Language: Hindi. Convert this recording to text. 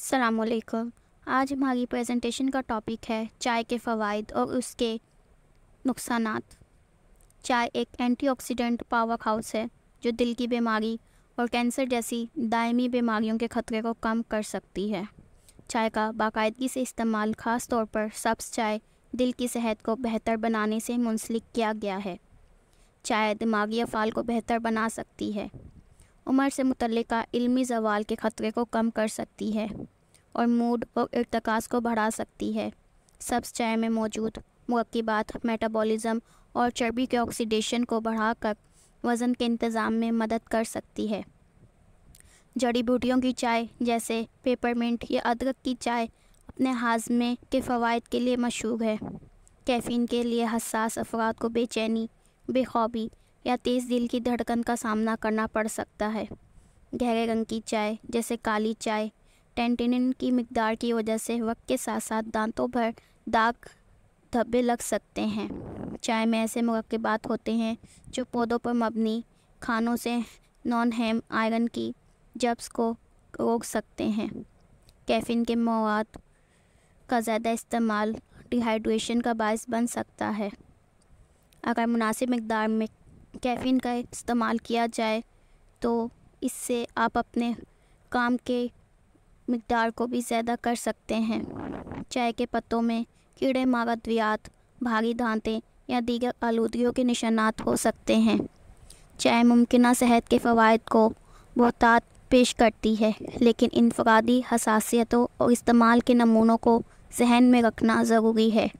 असलकम आज हमारी प्रेजेंटेशन का टॉपिक है चाय के फ़वाद और उसके नुकसान चाय एक एंटीऑक्सीडेंट पावर हाउस है जो दिल की बीमारी और कैंसर जैसी दायमी बीमारियों के खतरे को कम कर सकती है चाय का बाकायदगी से इस्तेमाल ख़ास तौर पर सब्स चाय दिल की सेहत को बेहतर बनाने से मुंसलिक किया गया है चाय दिमागी अफ़ाल को बेहतर बना सकती है उम्र से मुतल इलमी जवाल के ख़तरे को कम कर सकती है और मूड और इरतकास को बढ़ा सकती है सब्ज चाय में मौजूद मौकीबात मेटाबॉलिज़्म और चर्बी के ऑक्सीडेशन को बढ़ाकर वज़न के इंतज़ाम में मदद कर सकती है जड़ी बूटियों की चाय जैसे पेपरमिंट या अदरक की चाय अपने हाजमे के फ़वाद के लिए मशहूर है कैफीन के लिए हसास अफराद को बेचैनी बेखौबी या तेज़ दिल की धड़कन का सामना करना पड़ सकता है गहरे रंग की चाय जैसे काली चाय टेंटिनिन की मकदार की वजह से वक्त के साथ साथ दांतों पर दाग धब्बे लग सकते हैं चाय में ऐसे मकबात होते हैं जो पौधों पर मबनी खानों से नॉन हेम आयरन की जब्स को रोक सकते हैं कैफीन के मवाद का ज़्यादा इस्तेमाल डिहाइड्रेशन का बायस बन सकता है अगर मुनासिब मकदार में कैफीन का इस्तेमाल किया जाए तो इससे आप अपने काम के मकदार को भी ज़्यादा कर सकते हैं चाय के पत्तों में कीड़े मावदवियात भागी दांतें या दीगर आलूदगियों के निशानात हो सकते हैं चाय मुमकिन सेहत के फ़वाद को बहतात पेश करती है लेकिन इनफरादी हसासीतों और इस्तेमाल के नमूनों को जहन में रखना ज़रूरी है